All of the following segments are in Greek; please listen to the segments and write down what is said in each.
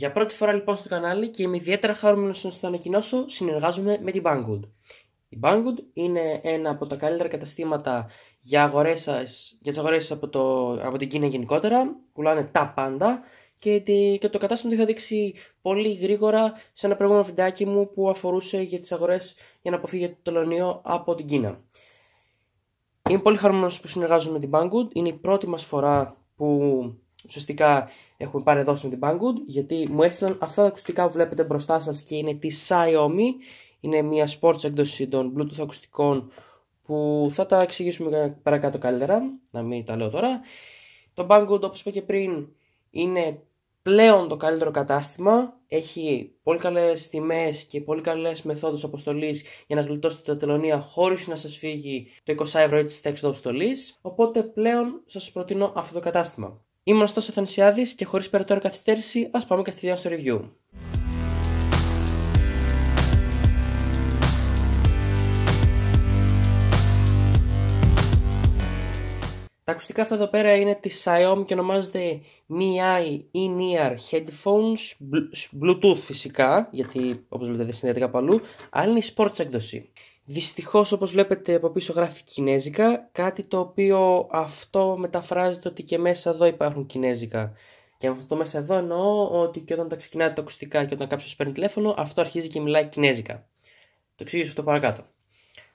Για πρώτη φορά λοιπόν στο κανάλι και είμαι ιδιαίτερα χαρούμενος να το ανακοινώσω, συνεργάζομαι με την Banggood. Η Banggood είναι ένα από τα καλύτερα καταστήματα για, αγορές, για τις αγορές από, το, από την Κίνα γενικότερα, πουλάνε τα πάντα και, τη, και το κατάστημα το είχα δείξει πολύ γρήγορα σε ένα προηγούμενο βιντεάκι μου που αφορούσε για τις αγορές για να αποφύγει το τελωνίο από την Κίνα. Είμαι πολύ χαρούμενος που συνεργάζομαι με την Banggood, είναι η πρώτη μας φορά που ουσιαστικά έχουμε πάρει εδώ την Banggood γιατί μου έστειλαν αυτά τα ακουστικά που βλέπετε μπροστά σας και είναι τη Xiaomi είναι μια sports έκδοση των bluetooth ακουστικών που θα τα εξηγήσουμε παρακάτω καλύτερα να μην τα λέω τώρα το Banggood όπως είπα και πριν είναι πλέον το καλύτερο κατάστημα έχει πολύ καλές τιμές και πολύ καλές μεθόδους αποστολής για να γλιτώσετε τα τελωνία χωρίς να σας φύγει το 20 ευρώ έτσι στα έξοδα αποστολής οπότε πλέον σας προτείνω αυτό το κατάστημα Είμαι ο Στάσος και χωρίς περαιτέρω καθυστέρηση ας πάμε κατευθείαν στο review. Τα ακουστικά αυτά εδώ πέρα είναι της Xiaomi και ονομάζεται Mi In-Ear Headphones, Bluetooth φυσικά, γιατί όπως βλέπετε δεν συνδέεται κάπου αλλού, αλλά είναι η sports έκδοση. Δυστυχώς όπως βλέπετε από πίσω γράφει κινέζικα, κάτι το οποίο αυτό μεταφράζεται ότι και μέσα εδώ υπάρχουν κινέζικα. Και με αυτό μέσα εδώ εννοώ ότι και όταν τα ξεκινάτε τα ακουστικά και όταν κάποιος παίρνει τηλέφωνο, αυτό αρχίζει και μιλάει κινέζικα. Το εξήγησα αυτό παρακάτω.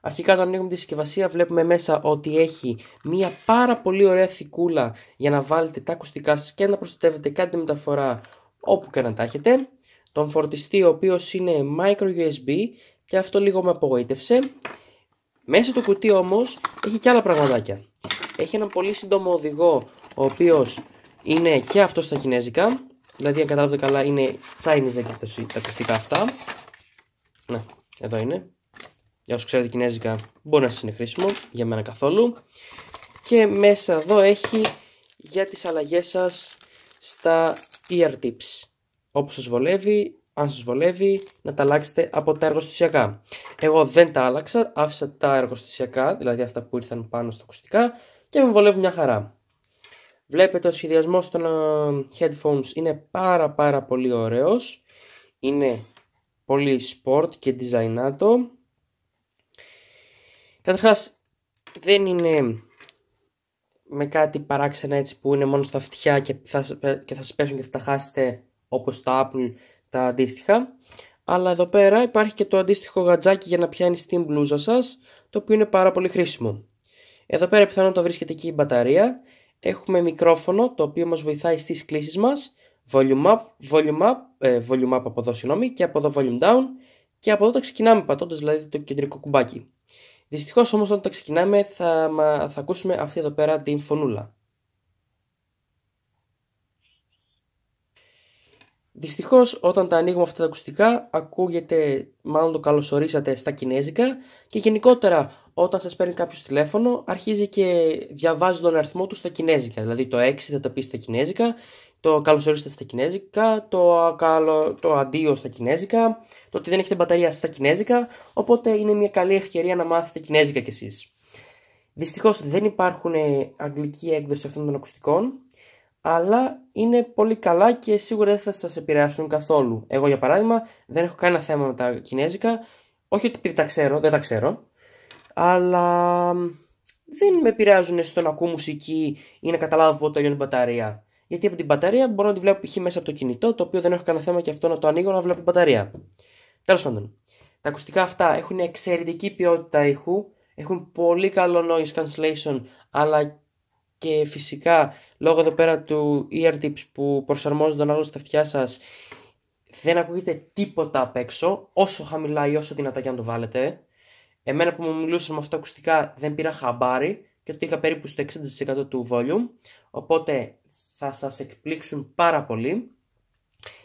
Αρχικά όταν ανοίγουμε τη συσκευασία βλέπουμε μέσα ότι έχει μια πάρα πολύ ωραία θικούλα για να βάλετε τα ακουστικά σας και να προστατεύετε κάτι μεταφορά όπου και να τα έχετε. Τον φορτιστή ο οποίος είναι micro USB και αυτό λίγο με απογοήτευσε. Μέσα το κουτί όμως έχει και άλλα πραγματάκια. Έχει έναν πολύ σύντομο οδηγό ο οποίος είναι και αυτός στα κινέζικα. Δηλαδή αν καταλάβετε καλά είναι Chinese τα αυτά. Να, εδώ είναι. Για όσους ξέρετε κινέζικα μπορεί να σας είναι χρήσιμο, για μένα καθόλου. Και μέσα εδώ έχει για τις αλλαγές σας στα ear tips. Όπως σας βολεύει αν σας βολεύει να τα αλλάξετε από τα εργοστησιακά. Εγώ δεν τα άλλαξα, άφησα τα εργοστησιακά, δηλαδή αυτά που ήρθαν πάνω στα ακουστικά και με βολεύουν μια χαρά. Βλέπετε ο σχεδιασμός των ε, headphones είναι πάρα πάρα πολύ ωραίος. Είναι πολύ sport και designato, Καταρχάς δεν είναι με κάτι παράξενα έτσι που είναι μόνο στα αυτιά και θα, και θα σας πέσουν και θα τα χάσετε όπως τα Apple τα αντίστοιχα. Αλλά εδώ πέρα υπάρχει και το αντίστοιχο γατζάκι για να πιάνεις την μπλούζα σας, το οποίο είναι πάρα πολύ χρήσιμο. Εδώ πέρα πιθανόν το βρίσκεται και η μπαταρία. Έχουμε μικρόφωνο το οποίο μας βοηθάει στις κλήσεις μας. Volume up, volume up, ε, volume up από εδώ συγγνώμη και από εδώ volume down και από εδώ τα ξεκινάμε πατώντας δηλαδή το κεντρικό κουμπάκι. Δυστυχώς όμως όταν τα ξεκινάμε θα, θα ακούσουμε αυτή εδώ πέρα την φωνούλα. Δυστυχώς, όταν τα ανοίγουμε αυτά τα ακουστικά, ακούγεται μάλλον το καλωσορίσατε στα κινέζικα και γενικότερα όταν σας παίρνει κάποιος τηλέφωνο, αρχίζει και διαβάζει τον αριθμό του στα κινέζικα. Δηλαδή το 6 θα τα πει στα κινέζικα, το καλωσορίσατε στα κινέζικα, το, καλο... το αντίο στα κινέζικα, το ότι δεν έχετε μπαταρία στα κινέζικα. Οπότε είναι μια καλή ευκαιρία να μάθετε κινέζικα κι εσείς. Δυστυχώς δεν υπάρχουν ε, αγγλική έκδοση αυτών των ακουστικών, αλλά είναι πολύ καλά και σίγουρα δεν θα σας επηρεάσουν καθόλου. Εγώ για παράδειγμα δεν έχω κανένα θέμα με τα κινέζικα, όχι ότι τα ξέρω, δεν τα ξέρω, αλλά δεν με επηρεάζουν στο να ακούω μουσική ή να καταλάβω πότε τελειώνει η μπαταρία. Γιατί από την μπαταρία μπορώ να τη βλέπω π.χ. μέσα από το κινητό, το οποίο δεν έχω κανένα θέμα και αυτό να το ανοίγω να βλέπω μπαταρία. Τέλος πάντων, τα ακουστικά αυτά έχουν εξαιρετική ποιότητα ήχου, έχουν πολύ καλό noise cancellation, αλλά και φυσικά λόγω εδώ πέρα του ear tips που προσαρμόζονται άλλο στα αυτιά σας δεν ακούγεται τίποτα απ' έξω όσο χαμηλά ή όσο δυνατά και αν το βάλετε. Εμένα που μου μιλούσαν με αυτά ακουστικά δεν πήρα χαμπάρι και το είχα περίπου στο 60% του volume οπότε θα σας εκπλήξουν πάρα πολύ.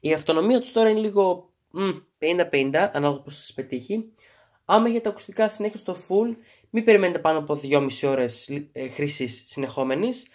Η αυτονομία τους τώρα είναι λίγο 50-50 ανάλογα πώς σας πετύχει. Άμα τα ακουστικά συνέχεια στο full μην περιμένετε πάνω από 2,5 ώρες ε, χρήσης συνεχόμενης.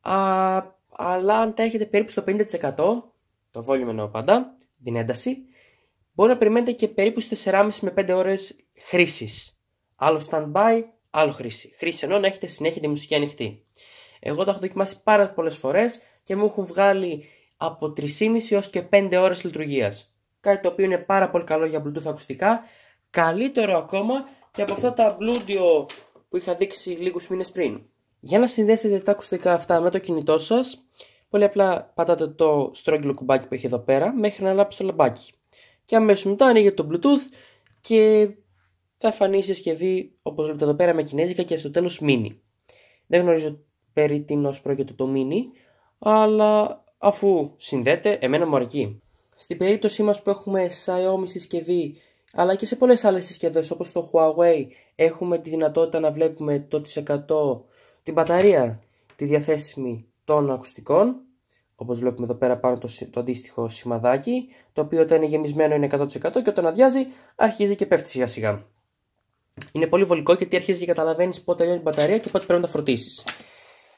αλλά αν τα έχετε περίπου στο 50%, το volume εννοώ πάντα, την ένταση, μπορεί να περιμένετε και περίπου στις 4,5 με 5 ώρες χρήσης. Άλλο standby, άλλο χρήση. Χρήση εννοώ να έχετε συνέχεια τη μουσική ανοιχτή. Εγώ το έχω δοκιμάσει πάρα πολλές φορές και μου έχουν βγάλει από 3,5 έως και 5 ώρες λειτουργίας. Κάτι το οποίο είναι πάρα πολύ καλό για Bluetooth ακουστικά. Καλύτερο ακόμα και από αυτά τα μπλούντιο που είχα δείξει λίγους μήνες πριν. Για να συνδέσετε τα ακουστικά αυτά με το κινητό σας, πολύ απλά πατάτε το στρόγγυλο κουμπάκι που έχει εδώ πέρα μέχρι να ανάψει το λαμπάκι. Και αμέσως μετά ανοίγετε το Bluetooth και θα φανεί η συσκευή όπως βλέπετε εδώ πέρα με κινέζικα και στο τέλος Mini. Δεν γνωρίζω περί την πρόκειται το Mini, αλλά αφού συνδέεται εμένα μου αρκεί. Στην περίπτωσή μας που έχουμε Xiaomi συσκευή αλλά και σε πολλές άλλες συσκευές όπως το Huawei έχουμε τη δυνατότητα να βλέπουμε το 100% την μπαταρία, τη διαθέσιμη των ακουστικών όπως βλέπουμε εδώ πέρα πάνω το, το αντίστοιχο σημαδάκι το οποίο όταν είναι γεμισμένο είναι 100% και όταν αδειάζει αρχίζει και πέφτει σιγά σιγά. Είναι πολύ βολικό γιατί αρχίζει και καταλαβαίνεις πότε τελειώνει η μπαταρία και πότε πρέπει να τα φροντίσεις.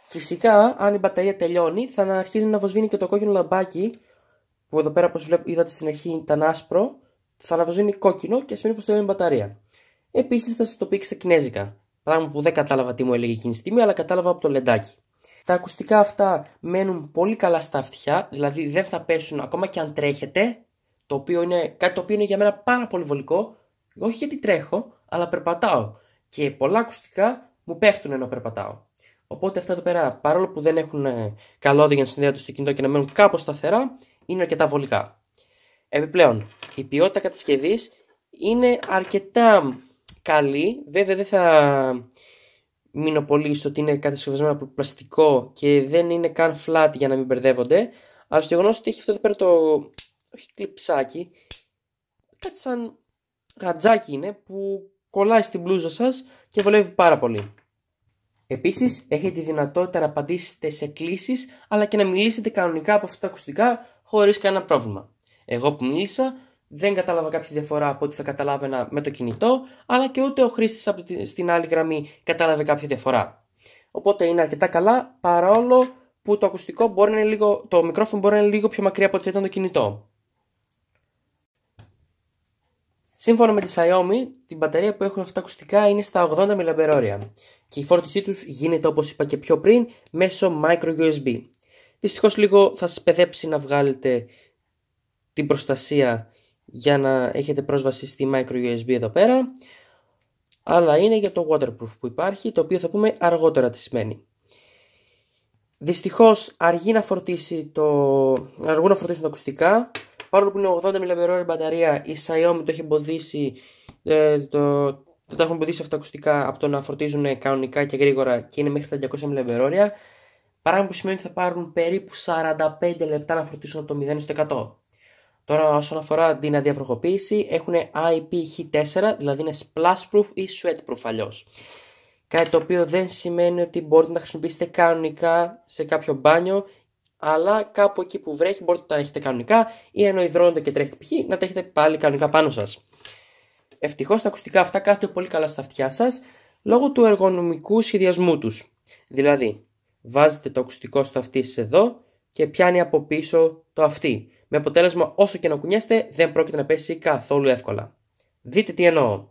Φυσικά, αν η μπαταρία τελειώνει, θα αρχίζει να βοσβήνει και το κόκκινο λαμπάκι που εδώ πέρα, όπως είδατε στην αρχή, ήταν άσπρο το θαναυζό είναι κόκκινο και σημαίνει πως το είναι μπαταρία. Επίσης θα σα το πει στα κινέζικα. Πράγμα που δεν κατάλαβα τι μου έλεγε εκείνη τη στιγμή, αλλά κατάλαβα από το λεντάκι. Τα ακουστικά αυτά μένουν πολύ καλά στα αυτιά, δηλαδή δεν θα πέσουν ακόμα και αν τρέχετε, το οποίο είναι κάτι το οποίο είναι για μένα πάρα πολύ βολικό, όχι γιατί τρέχω, αλλά περπατάω. Και πολλά ακουστικά μου πέφτουν ενώ περπατάω. Οπότε αυτά εδώ πέρα, παρόλο που δεν έχουν ε, καλώδια για να συνδέονται στο κινητό και να μένουν κάπως σταθερά, είναι αρκετά βολικά. Επιπλέον, η ποιότητα κατασκευής είναι αρκετά καλή. Βέβαια δεν θα μείνω πολύ στο ότι είναι κατασκευασμένο από πλαστικό και δεν είναι καν flat για να μην μπερδεύονται. Αλλά στο γεγονός ότι έχει αυτό εδώ πέρα το. Όχι κλειψάκι. Κάτι σαν γατζάκι είναι που κολλάει στην μπλούζα σας και βολεύει πάρα πολύ. Επίσης έχετε τη δυνατότητα να απαντήσετε σε κλήσεις αλλά και να μιλήσετε κανονικά από αυτά τα ακουστικά χωρίς κανένα πρόβλημα εγώ που μίλησα, δεν κατάλαβα κάποια διαφορά από ό,τι θα καταλάβαινα με το κινητό, αλλά και ούτε ο χρήστης στην άλλη γραμμή κατάλαβε κάποια διαφορά. Οπότε είναι αρκετά καλά, παρόλο που το ακουστικό μπορεί να λίγο, το μικρόφωνο μπορεί να είναι λίγο πιο μακριά από ό,τι θα ήταν το κινητό. Σύμφωνα με τη Xiaomi, την μπαταρία που έχουν αυτά τα ακουστικά είναι στα 80 mAh και η φόρτισή τους γίνεται όπως είπα και πιο πριν μέσω micro USB. Δυστυχώς λίγο θα σας παιδέψει να βγάλετε την προστασία για να έχετε πρόσβαση στη micro USB εδώ πέρα αλλά είναι για το waterproof που υπάρχει το οποίο θα πούμε αργότερα τι σημαίνει. Δυστυχώς αργεί να φορτίσει το... αργούν να φορτίσουν τα ακουστικά παρόλο που είναι 80 mAh η μπαταρία η Xiaomi το έχει εμποδίσει ε, το, τα έχουν εμποδίσει αυτά τα ακουστικά από το να φορτίζουν κανονικά και γρήγορα και είναι μέχρι τα 200 mAh. Πράγμα που σημαίνει ότι θα πάρουν περίπου 45 λεπτά να φορτίσουν το 0 Τώρα, όσον αφορά την αδιαβροχοποίηση, έχουν IPH4, δηλαδή είναι splash proof ή sweat proof αλλιώς. Κάτι το οποίο δεν σημαίνει ότι μπορείτε να χρησιμοποιήσετε κανονικά σε κάποιο μπάνιο, αλλά κάπου εκεί που βρέχει μπορείτε να τα έχετε κανονικά ή ενώ υδρώνετε και τρέχετε π.χ. να τα έχετε πάλι κανονικά πάνω σας. Ευτυχώς τα ακουστικά αυτά κάθεται πολύ καλά στα αυτιά σας λόγω του εργονομικού σχεδιασμού τους. Δηλαδή, βάζετε το ακουστικό στο αυτί σας εδώ και πιάνει από πίσω το αυτί με αποτέλεσμα όσο και να κουνιέστε δεν πρόκειται να πέσει καθόλου εύκολα. Δείτε τι εννοώ.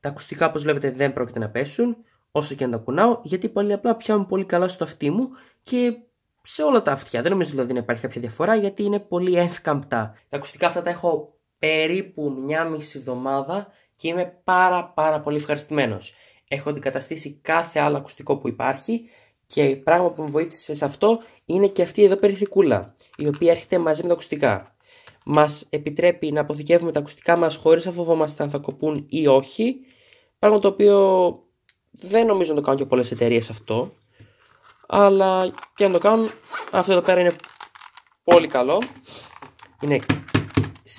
Τα ακουστικά όπως βλέπετε δεν πρόκειται να πέσουν όσο και να τα κουνάω γιατί πολύ απλά πιάνουν πολύ καλά στο αυτί μου και σε όλα τα αυτιά. Δεν νομίζω δηλαδή να υπάρχει κάποια διαφορά γιατί είναι πολύ εύκαμπτα. Τα ακουστικά αυτά τα έχω περίπου μια μισή εβδομάδα και είμαι πάρα πάρα πολύ ευχαριστημένος. Έχω αντικαταστήσει κάθε άλλο ακουστικό που υπάρχει και πράγμα που με βοήθησε σε αυτό είναι και αυτή εδώ περιθικούλα, η οποία έρχεται μαζί με τα ακουστικά. Μας επιτρέπει να αποθηκεύουμε τα ακουστικά μας χωρίς να φοβόμαστε αν θα κοπούν ή όχι. Πράγμα το οποίο δεν νομίζω να το κάνουν και πολλές εταιρείες αυτό. Αλλά και αν το κάνουν, αυτό εδώ πέρα είναι πολύ καλό. Είναι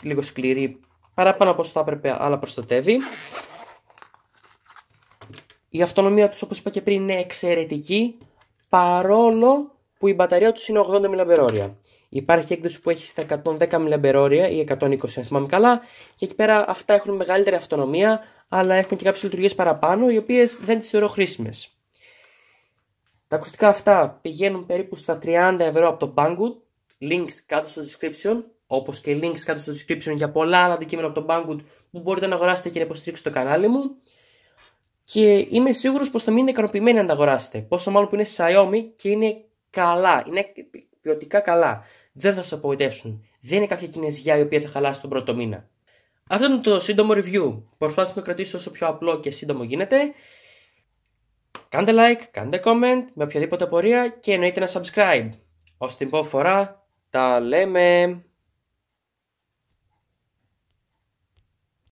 λίγο σκληρή παραπάνω από όσο θα έπρεπε, αλλά προστατεύει. Η αυτονομία τους όπως είπα και πριν είναι εξαιρετική παρόλο που η μπαταρία τους είναι 80 mAh. Υπάρχει έκδοση που έχει στα 110 mAh ή 120 αν θυμάμαι καλά και εκεί πέρα αυτά έχουν μεγαλύτερη αυτονομία αλλά έχουν και κάποιες λειτουργίες παραπάνω οι οποίες δεν τις θεωρώ χρήσιμες. Τα ακουστικά αυτά πηγαίνουν περίπου στα 30 ευρώ από το Banggood, links κάτω στο description, όπως και links κάτω στο description για πολλά άλλα αντικείμενα από το Banggood που μπορείτε να αγοράσετε και να υποστηρίξετε το κανάλι μου. Και είμαι σίγουρος πως θα μείνετε ικανοποιημένοι αν τα αγοράσετε, πόσο μάλλον που είναι Xiaomi και είναι καλά. Είναι ποιοτικά καλά. Δεν θα σα απογοητεύσουν. Δεν είναι κάποια κινέζια η οποία θα χαλάσει τον πρώτο μήνα. Αυτό είναι το σύντομο review. Προσπάθησα να το κρατήσω όσο πιο απλό και σύντομο γίνεται. Κάντε like, κάντε comment με οποιαδήποτε απορία και εννοείται να subscribe. Ως την πρώτη φορά τα λέμε.